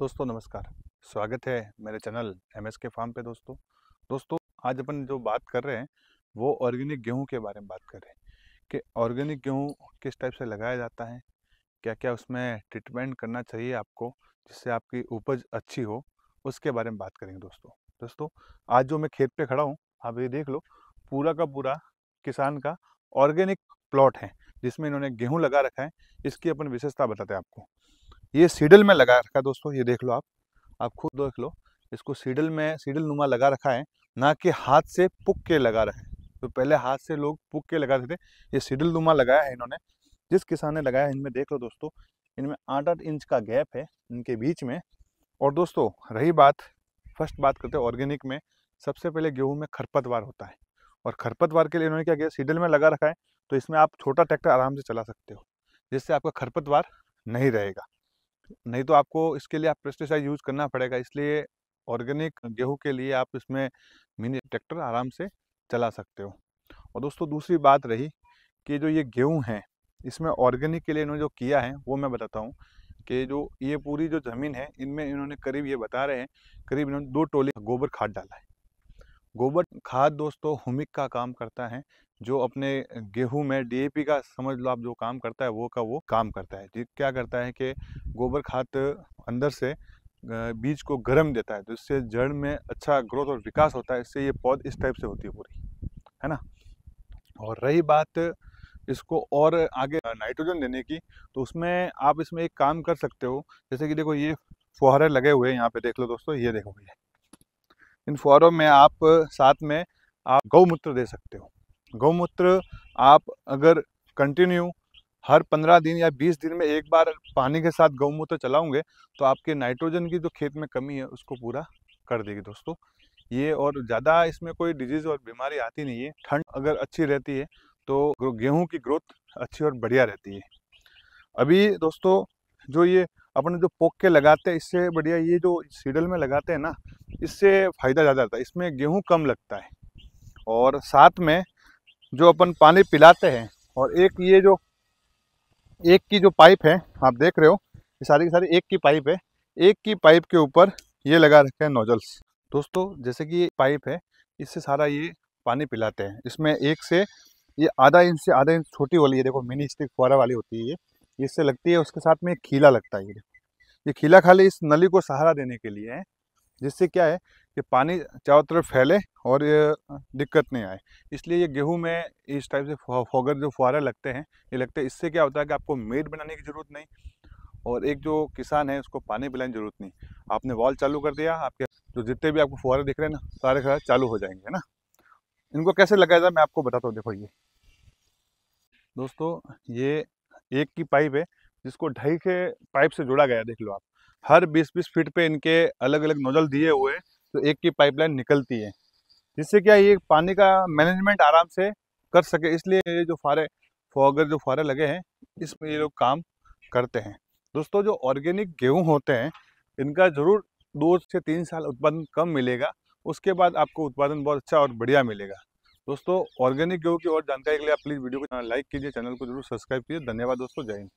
दोस्तों नमस्कार स्वागत है मेरे चैनल एम एस के फार्म पे दोस्तों दोस्तों आज अपन जो बात कर रहे हैं वो ऑर्गेनिक गेहूं के बारे में बात कर रहे हैं कि ऑर्गेनिक गेहूं किस टाइप से लगाया जाता है क्या क्या उसमें ट्रीटमेंट करना चाहिए आपको जिससे आपकी उपज अच्छी हो उसके बारे में बात करेंगे दोस्तों दोस्तों आज जो मैं खेत पर खड़ा हूँ आप ये देख लो पूरा का पूरा किसान का ऑर्गेनिक प्लॉट है जिसमें इन्होंने गेहूँ लगा रखा है इसकी अपन विशेषता बताते हैं आपको ये सीडल में लगा रखा है दोस्तों ये देख लो आप आप खुद देख लो इसको सीडल में सीडल नुमा लगा रखा है ना कि हाथ से पुक के लगा रहे हैं तो पहले हाथ से लोग पुक के लगाते थे ये सीडल नुमा लगाया है इन्होंने जिस किसान ने लगाया इनमें देख लो दोस्तों इनमें आठ आठ इंच का गैप है इनके बीच में और दोस्तों रही बात फर्स्ट बात करते हैं ऑर्गेनिक में सबसे पहले गेहूं में खरपतवार होता है और खरपतवार के लिए इन्होंने क्या किया सीडल में लगा रखा है तो इसमें आप छोटा ट्रैक्टर आराम से चला सकते हो जिससे आपका खरपतवार नहीं रहेगा नहीं तो आपको इसके लिए आप पेस्टिसाइड यूज करना पड़ेगा इसलिए ऑर्गेनिक गेहूं के लिए आप इसमें मिनी ट्रैक्टर आराम से चला सकते हो और दोस्तों दूसरी बात रही कि जो ये गेहूं है इसमें ऑर्गेनिक के लिए इन्होंने जो किया है वो मैं बताता हूँ कि जो ये पूरी जो ज़मीन है इनमें इन्होंने करीब ये बता रहे हैं करीब इन्होंने दो टोली गोबर खाद डाला है गोबर खाद दोस्तों हुमिक का काम करता है जो अपने गेहूं में डीएपी का समझ लो आप जो काम करता है वो का वो काम करता है क्या करता है कि गोबर खाद अंदर से बीज को गर्म देता है तो इससे जड़ में अच्छा ग्रोथ और विकास होता है इससे ये पौध इस टाइप से होती है पूरी है ना और रही बात इसको और आगे नाइट्रोजन देने की तो उसमें आप इसमें एक काम कर सकते हो जैसे कि देखो ये फुहारे लगे हुए हैं यहाँ पे देख लो दोस्तों ये देखो भैया इन फुहारों में आप साथ में आप गौमूत्र दे सकते हो गौमूत्र आप अगर कंटिन्यू हर पंद्रह दिन या बीस दिन में एक बार पानी के साथ गौमूत्र चलाओगे तो आपके नाइट्रोजन की जो खेत में कमी है उसको पूरा कर देगी दोस्तों ये और ज़्यादा इसमें कोई डिजीज़ और बीमारी आती नहीं है ठंड अगर अच्छी रहती है तो गेहूँ की ग्रोथ अच्छी और बढ़िया रहती है अभी दोस्तों जो ये अपन जो पोक के लगाते हैं इससे बढ़िया ये जो सीडल में लगाते हैं ना इससे फ़ायदा ज़्यादा रहता है इसमें गेहूँ कम लगता है और साथ में जो अपन पानी पिलाते हैं और एक ये जो एक की जो पाइप है आप देख रहे हो ये सारी की सारी एक की पाइप है एक की पाइप के ऊपर ये लगा रखे हैं नोजल्स दोस्तों जैसे कि ये पाइप है इससे सारा ये पानी पिलाते हैं इसमें एक से ये आधा इंच से आधा इंच छोटी वाली है देखो मिनी स्टिक फुहारा वाली होती है ये इससे लगती है उसके साथ में एक खीला लगता है ये ये खीला खाली इस नली को सहारा देने के लिए है जिससे क्या है कि पानी चारों तरफ फैले और ये दिक्कत नहीं आए इसलिए ये गेहूं में इस टाइप से फोगर जो फुहारे लगते हैं ये लगते हैं इससे क्या होता है कि आपको मेड बनाने की ज़रूरत नहीं और एक जो किसान है उसको पानी पिलाने की ज़रूरत नहीं आपने वॉल चालू कर दिया आपके जो जितने भी आपको फुहारे दिख रहे हैं ना सारे सारे चालू हो जाएंगे ना इनको कैसे लगाया जाए मैं आपको बताता हूँ देखो ये दोस्तों ये एक की पाइप है जिसको ढाई के पाइप से जोड़ा गया देख लो आप हर 20-20 फीट पे इनके अलग अलग नोजल दिए हुए तो एक की पाइपलाइन निकलती है जिससे क्या ये पानी का मैनेजमेंट आराम से कर सके इसलिए ये जो फारे फॉगर जो फारे लगे हैं इसमें ये लोग काम करते हैं दोस्तों जो ऑर्गेनिक गेहूँ होते हैं इनका ज़रूर दो से तीन साल उत्पादन कम मिलेगा उसके बाद आपको उत्पादन बहुत अच्छा और बढ़िया मिलेगा दोस्तों ऑर्गेनिक गेहूँ की और जानकारी के लिए आप प्लीज़ वीडियो को लाइक कीजिए चैनल को जरूर सब्सक्राइब कीजिए धन्यवाद दोस्तों जय हिंद